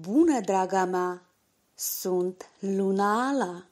Bună, draga mea! Sunt Luna Ala!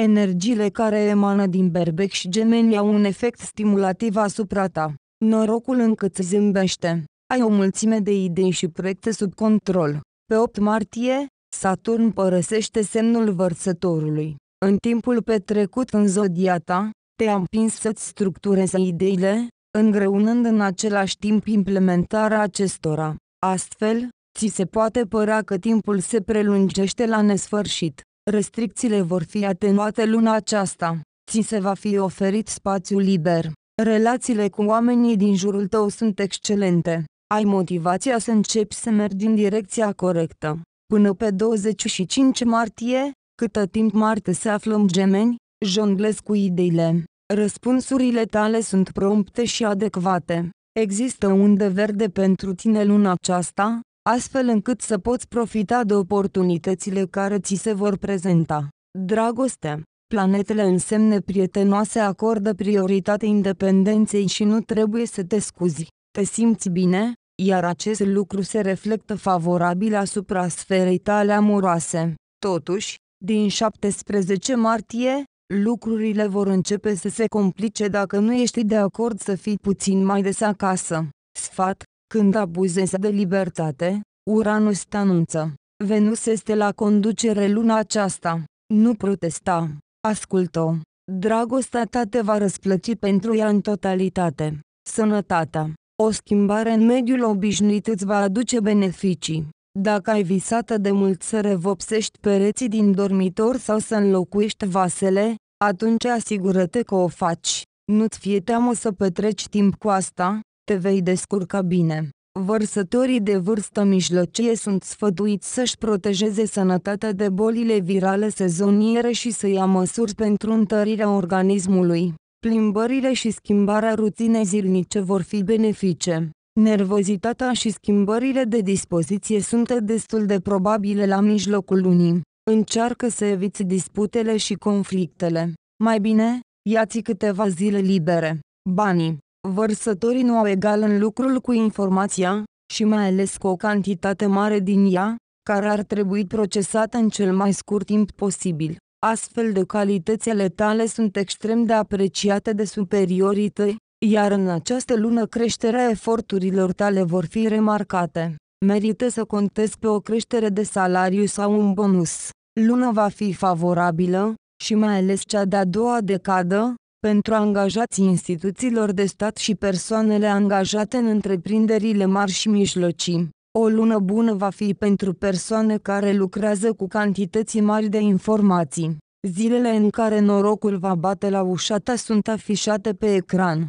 Energiile care emană din berbec și gemeni au un efect stimulativ asupra ta. Norocul încât zâmbește. Ai o mulțime de idei și proiecte sub control. Pe 8 martie, Saturn părăsește semnul vărsătorului. În timpul petrecut în zodia ta, te-a împins să-ți structurezi ideile, îngreunând în același timp implementarea acestora. Astfel, ți se poate părea că timpul se prelungește la nesfârșit. Restricțiile vor fi atenuate luna aceasta. Ți se va fi oferit spațiu liber. Relațiile cu oamenii din jurul tău sunt excelente. Ai motivația să începi să mergi în direcția corectă. Până pe 25 martie, câtă timp Marte se află în gemeni, jonglez cu ideile. Răspunsurile tale sunt prompte și adecvate. Există unde verde pentru tine luna aceasta, astfel încât să poți profita de oportunitățile care ți se vor prezenta. Dragoste Planetele însemne prietenoase acordă prioritate independenței și nu trebuie să te scuzi. Te simți bine, iar acest lucru se reflectă favorabil asupra sferei tale amoroase. Totuși, din 17 martie, lucrurile vor începe să se complice dacă nu ești de acord să fii puțin mai des acasă. Sfat, când abuzezi de libertate, Uranus te anunță. Venus este la conducere luna aceasta. Nu protesta. Ascultă. Dragostea ta te va răsplăci pentru ea în totalitate. Sănătatea. O schimbare în mediul obișnuit îți va aduce beneficii. Dacă ai visată de mult să revopsești pereții din dormitor sau să înlocuiești vasele, atunci asigură-te că o faci. Nu-ți fie teamă să petreci timp cu asta, te vei descurca bine. Vărsătorii de vârstă mijlocie sunt sfătuiți să-și protejeze sănătatea de bolile virale sezoniere și să ia măsuri pentru întărirea organismului. Plimbările și schimbarea rutinei zilnice vor fi benefice. Nervozitatea și schimbările de dispoziție sunt destul de probabile la mijlocul lunii. Încearcă să eviți disputele și conflictele. Mai bine, ia-ți câteva zile libere. Banii. Vărsătorii nu au egal în lucrul cu informația, și mai ales cu o cantitate mare din ea, care ar trebui procesată în cel mai scurt timp posibil. Astfel de calitățile tale sunt extrem de apreciate de superiorii tăi, iar în această lună creșterea eforturilor tale vor fi remarcate merită să contez pe o creștere de salariu sau un bonus. Luna va fi favorabilă, și mai ales cea de-a doua decadă, pentru angajații instituțiilor de stat și persoanele angajate în întreprinderile mari și mijlocii. O lună bună va fi pentru persoane care lucrează cu cantități mari de informații. Zilele în care norocul va bate la ușa ta sunt afișate pe ecran.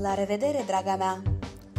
La revedere, draga mea!